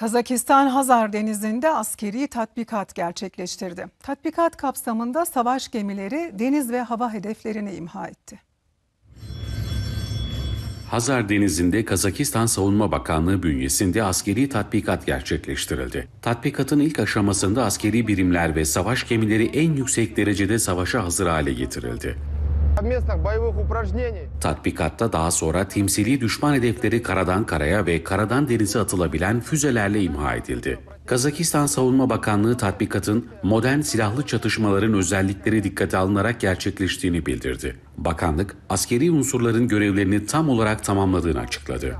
Kazakistan Hazar Denizi'nde askeri tatbikat gerçekleştirdi. Tatbikat kapsamında savaş gemileri deniz ve hava hedeflerini imha etti. Hazar Denizi'nde Kazakistan Savunma Bakanlığı bünyesinde askeri tatbikat gerçekleştirildi. Tatbikatın ilk aşamasında askeri birimler ve savaş gemileri en yüksek derecede savaşa hazır hale getirildi. Tatbikatta daha sonra temsili düşman hedefleri karadan karaya ve karadan denize atılabilen füzelerle imha edildi. Kazakistan Savunma Bakanlığı tatbikatın modern silahlı çatışmaların özellikleri dikkate alınarak gerçekleştiğini bildirdi. Bakanlık askeri unsurların görevlerini tam olarak tamamladığını açıkladı.